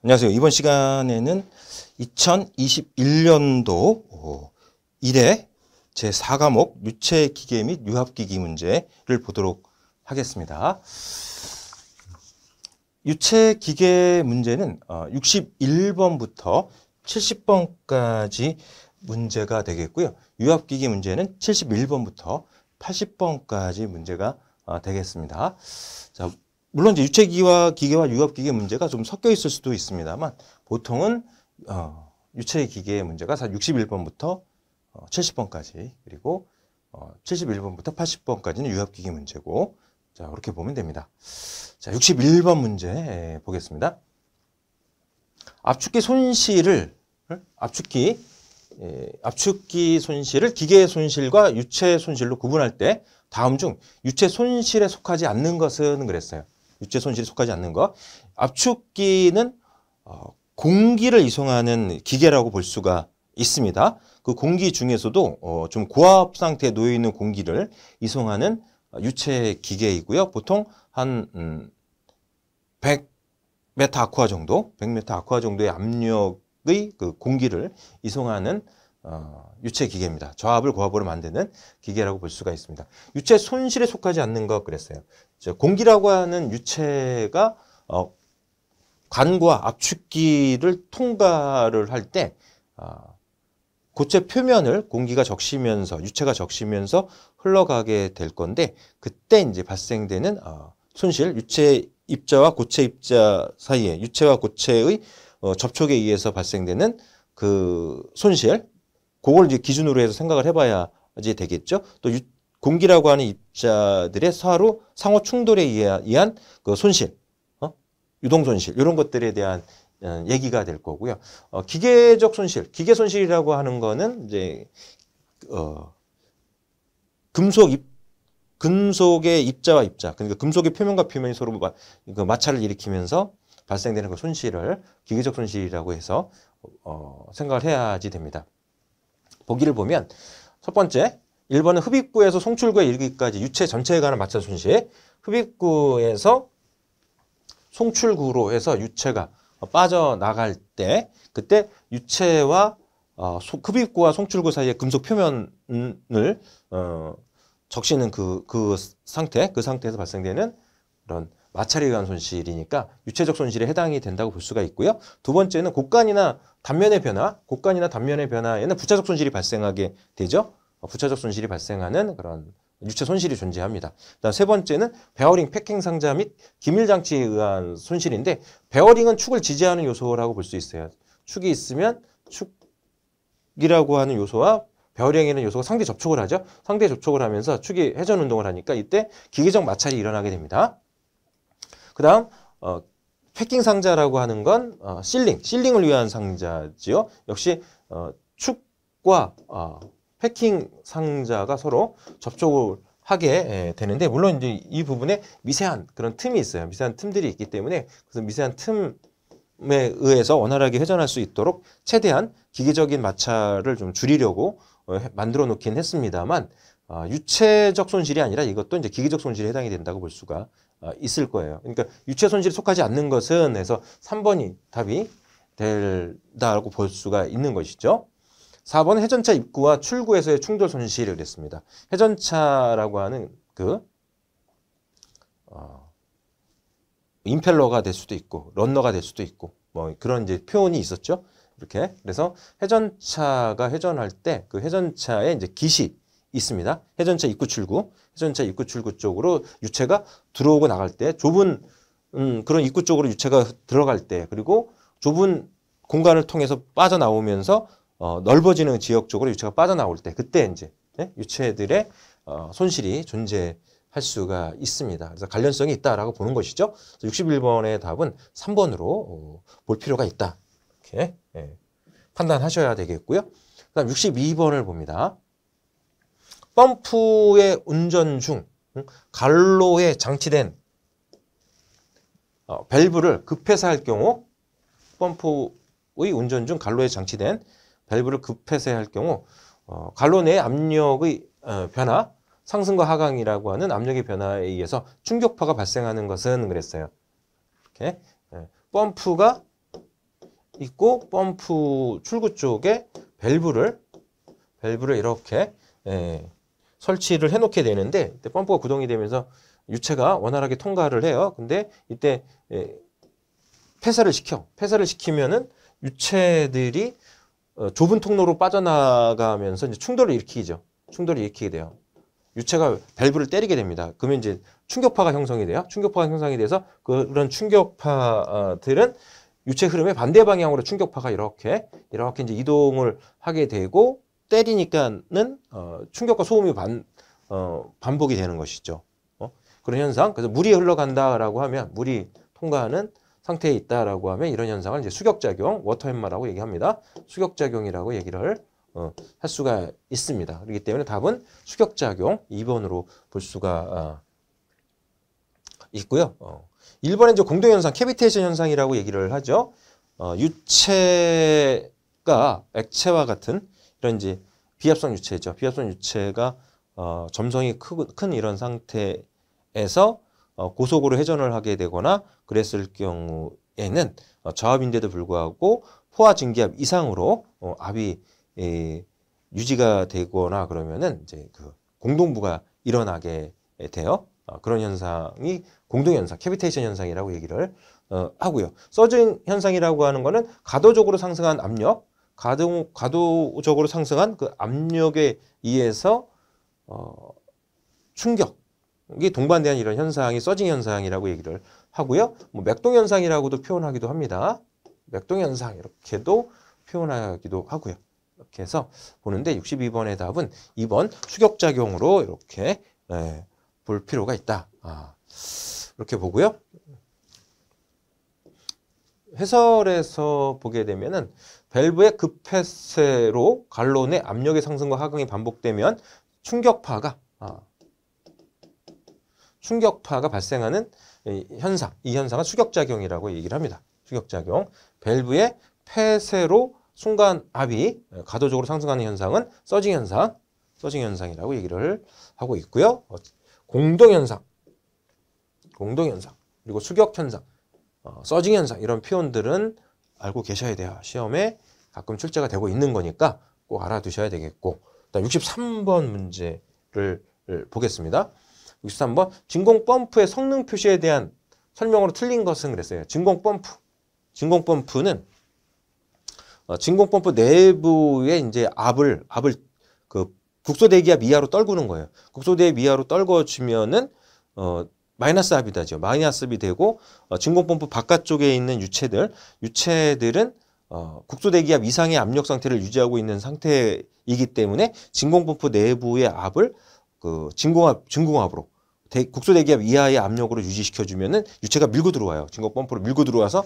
안녕하세요. 이번 시간에는 2021년도 1회 제4과목 유체기계 및 유합기기 문제를 보도록 하겠습니다. 유체기계 문제는 61번부터 어, 70번까지 문제가 되겠고요. 유압기기 문제는 71번부터 80번까지 문제가 어, 되겠습니다. 자, 물론 이제 유체기와 기계와 유압기계 문제가 좀 섞여 있을 수도 있습니다만 보통은 어, 유체기계의 문제가 61번부터 어, 70번까지 그리고 어, 71번부터 80번까지는 유압기계 문제고 자 이렇게 보면 됩니다. 자 61번 문제 예, 보겠습니다. 압축기 손실을 압축기 예, 압축기 손실을 기계 손실과 유체 손실로 구분할 때 다음 중 유체 손실에 속하지 않는 것은 그랬어요. 유체 손실에 속하지 않는 것. 압축기는 어, 공기를 이송하는 기계라고 볼 수가 있습니다. 그 공기 중에서도 어, 좀 고압 상태에 놓여 있는 공기를 이송하는 유체 기계이고요. 보통 한 음, 100m 아쿠아 정도, 100m 아쿠아 정도의 압력의 그 공기를 이송하는 어, 유체 기계입니다. 저압을 고압으로 만드는 기계라고 볼 수가 있습니다. 유체 손실에 속하지 않는 것 그랬어요. 공기라고 하는 유체가 어, 관과 압축기를 통과를 할때 아, 고체 표면을 공기가 적시면서 유체가 적시면서 흘러가게 될 건데 그때 이제 발생되는 아, 손실 유체 입자와 고체 입자 사이에 유체와 고체의 어, 접촉에 의해서 발생되는 그 손실 그걸 이제 기준으로 해서 생각을 해봐야지 되겠죠. 또 유, 동기라고 하는 입자들의 서로 상호 충돌에 의한 그 손실, 어? 유동 손실 이런 것들에 대한 어, 얘기가 될 거고요. 어, 기계적 손실, 기계 손실이라고 하는 거는 이제 어, 금속 입 금속의 입자와 입자, 그러니까 금속의 표면과 표면이 서로 마, 그 마찰을 일으키면서 발생되는 그 손실을 기계적 손실이라고 해서 어, 생각을 해야지 됩니다. 보기를 보면 첫 번째 1번은 흡입구에서 송출구에 일기까지 유체 전체에 관한 마찰 손실. 흡입구에서 송출구로 해서 유체가 빠져나갈 때 그때 유체와 어, 소, 흡입구와 송출구 사이의 금속 표면을 어, 적시는 그, 그 상태, 그 상태에서 발생되는 그런 마찰에 관한 손실이니까 유체적 손실에 해당이 된다고 볼 수가 있고요. 두 번째는 곡간이나 단면의 변화, 곡간이나 단면의 변화에는 부차적 손실이 발생하게 되죠. 부차적 손실이 발생하는 그런 유체 손실이 존재합니다. 그다음 세 번째는 베어링 패킹 상자 및 기밀 장치에 의한 손실인데 베어링은 축을 지지하는 요소라고 볼 수 있어요. 축이 있으면 축이라고 하는 요소와 베어링에는 요소가 상대 접촉을 하죠. 상대 접촉을 하면서 축이 회전 운동을 하니까 이때 기계적 마찰이 일어나게 됩니다. 그다음 어, 패킹 상자라고 하는 건 어, 실링, 실링을 위한 상자지요. 역시 어, 축과 어, 패킹 상자가 서로 접촉을 하게 예, 되는데 물론 이제 이 부분에 미세한 그런 틈이 있어요. 미세한 틈들이 있기 때문에 그래서 미세한 틈에 의해서 원활하게 회전할 수 있도록 최대한 기계적인 마찰을 좀 줄이려고 어, 만들어 놓긴 했습니다만 아, 유체적 손실이 아니라 이것도 이제 기계적 손실에 해당이 된다고 볼 수가 아, 있을 거예요. 그러니까 유체 손실에 속하지 않는 것은 해서 3번이 답이 된다고볼 수가 있는 것이죠. 4번 회전차 입구와 출구에서의 충돌 손실을 그랬습니다. 회전차라고 하는 그 어, 임펠러가 될 수도 있고 런너가 될 수도 있고 뭐 그런 이제 표현이 있었죠. 이렇게 그래서 회전차가 회전할 때 그회전차에 이제 기시 있습니다. 회전차 입구 출구, 회전차 입구 출구 쪽으로 유체가 들어오고 나갈 때 좁은 음, 그런 입구 쪽으로 유체가 들어갈 때 그리고 좁은 공간을 통해서 빠져나오면서 어, 넓어지는 지역 쪽으로 유체가 빠져나올 때 그때 이제 네? 유체들의 어, 손실이 존재할 수가 있습니다. 그래서 관련성이 있다라고 보는 것이죠. 61번의 답은 3번으로 어, 볼 필요가 있다. 이렇게 예. 판단하셔야 되겠고요. 그다음 62번을 봅니다. 펌프의 운전 중 갈로에 장치된 어, 밸브를 급해서할 경우 펌프의 운전 중 갈로에 장치된 밸브를 급폐쇄할 경우 어, 갈로 내 압력의 어, 변화, 상승과 하강이라고 하는 압력의 변화에 의해서 충격파가 발생하는 것은 그랬어요. 이렇게 예, 펌프가 있고 펌프 출구 쪽에 밸브를 밸브를 이렇게 예, 설치를 해놓게 되는데 이때 펌프가 구동이 되면서 유체가 원활하게 통과를 해요. 근데 이때 예, 폐쇄를 시켜 폐쇄를 시키면은 유체들이 어, 좁은 통로로 빠져나가면서 이제 충돌을 일으키죠. 충돌을 일으키게 돼요. 유체가 밸브를 때리게 됩니다. 그러면 이제 충격파가 형성이 돼요. 충격파가 형성이 돼서 그런 충격파들은 유체 흐름의 반대 방향으로 충격파가 이렇게 이렇게 이제 이동을 하게 되고 때리니까는 어, 충격과 소음이 반, 어, 반복이 되는 것이죠. 어? 그런 현상. 그래서 물이 흘러간다라고 하면 물이 통과하는 상태에 있다라고 하면 이런 현상을 이제 수격작용, 워터햄마라고 얘기합니다. 수격작용이라고 얘기를 어, 할 수가 있습니다. 그렇기 때문에 답은 수격작용 2번으로 볼 수가 어, 있고요. 어, 1번에 이제 공동현상, 캐비테이션 현상이라고 얘기를 하죠. 어, 유체가 액체와 같은 이런 이제 비합성 유체죠. 비합성 유체가 어, 점성이 크, 큰 이런 상태에서 어, 고속으로 회전을 하게 되거나 그랬을 경우에는 저압인데도 어, 불구하고 포화 증기압 이상으로 어, 압이 에, 유지가 되거나 그러면은 이제 그 공동부가 일어나게 돼요. 어, 그런 현상이 공동현상, 캐비테이션 현상이라고 얘기를 어, 하고요. 서진 현상이라고 하는 거는 가도적으로 상승한 압력, 가도가도적으로 상승한 그 압력에 의해서 어, 충격이 동반되는 이런 현상이 서진 현상이라고 얘기를 하고요. 뭐 맥동현상이라고도 표현하기도 합니다. 맥동현상 이렇게도 표현하기도 하고요. 이렇게 해서 보는데 62번의 답은 2번 추격작용으로 이렇게 예, 볼 필요가 있다. 아, 이렇게 보고요. 해설에서 보게 되면은 밸브의 급폐쇄로 갈론의 압력의 상승과 하강이 반복되면 충격파가 아, 충격파가 발생하는 현상, 이 현상은 수격작용이라고 얘기를 합니다. 수격작용. 밸브의 폐쇄로 순간 압이 예, 가도적으로 상승하는 현상은 서징 현상, 서징 현상이라고 얘기를 하고 있고요. 어, 공동 현상, 공동 현상, 그리고 수격 현상, 어, 서징 현상 이런 표현들은 알고 계셔야 돼요. 시험에 가끔 출제가 되고 있는 거니까 꼭 알아두셔야 되겠고, 일단 그 63번 문제를 보겠습니다. 63번 진공 펌프의 성능 표시에 대한 설명으로 틀린 것은 그랬어요. 진공 펌프. 진공 펌프는 어, 진공 펌프 내부에 이제 압을 압을 그 국소 대기압 이하로 떨구는 거예요. 국소 대기압 이하로 떨궈 지면은어 마이너스 압이 되죠. 마이너스 압이 되고 어, 진공 펌프 바깥쪽에 있는 유체들 유체들은 어, 국소 대기압 이상의 압력 상태를 유지하고 있는 상태이기 때문에 진공 펌프 내부의 압을 그 진공압 진공압으로 대, 국소 대기압 이하의 압력으로 유지시켜 주면은 유체가 밀고 들어와요. 진공 펌프로 밀고 들어와서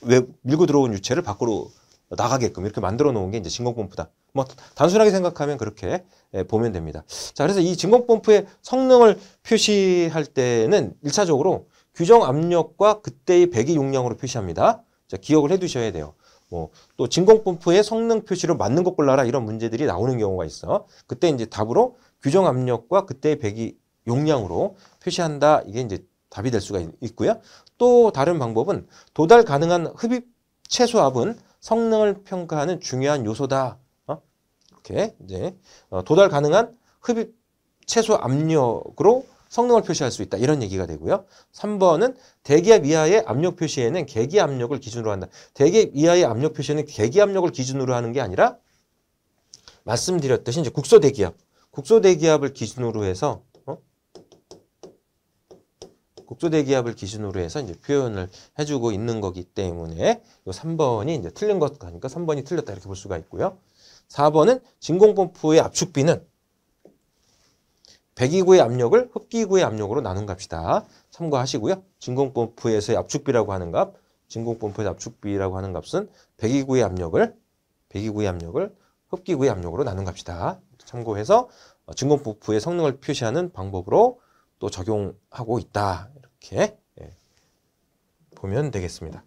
왜 밀고 들어온 유체를 밖으로 나가게끔 이렇게 만들어 놓은 게 이제 진공 펌프다. 뭐 단순하게 생각하면 그렇게 예, 보면 됩니다. 자, 그래서 이 진공 펌프의 성능을 표시할 때는 일차적으로 규정 압력과 그때의 배기 용량으로 표시합니다. 자, 기억을 해 두셔야 돼요. 뭐 또 진공 펌프의 성능 표시로 맞는 것 골라라 이런 문제들이 나오는 경우가 있어. 그때 이제 답으로 규정 압력과 그때의 배기 용량으로 표시한다. 이게 이제 답이 될 수가 있고요. 또 다른 방법은 도달 가능한 흡입 최소압은 성능을 평가하는 중요한 요소다. 어? 이렇게 이제 어, 도달 가능한 흡입 최소 압력으로 성능을 표시할 수 있다. 이런 얘기가 되고요. 3번은 대기압 이하의 압력 표시에는 계기 압력을 기준으로 한다. 대기압 이하의 압력 표시에는 계기 압력을 기준으로 하는 게 아니라 말씀드렸듯이 이제 국소 대기압 국소대기업을 기준으로 해서 어? 국소대기업을 기준으로 해서 이제 표현을 해주고 있는 거기 때문에 이 3번이 이제 틀린 것 같으니까 3번이 틀렸다 이렇게 볼 수가 있고요. 4번은 진공펌프의 압축비는 배기구의 압력을 흡기구의 압력으로 나눈 값이다. 참고하시고요. 진공펌프에서의 압축비라고 하는 값, 진공펌프의 압축비라고 하는 값은 배기구의 압력을 배기구의 압력을 흡기구의 압력으로 나눈 값이다. 참고해서 어, 증권부의 부 성능을 표시하는 방법으로 또 적용하고 있다. 이렇게 예, 보면 되겠습니다.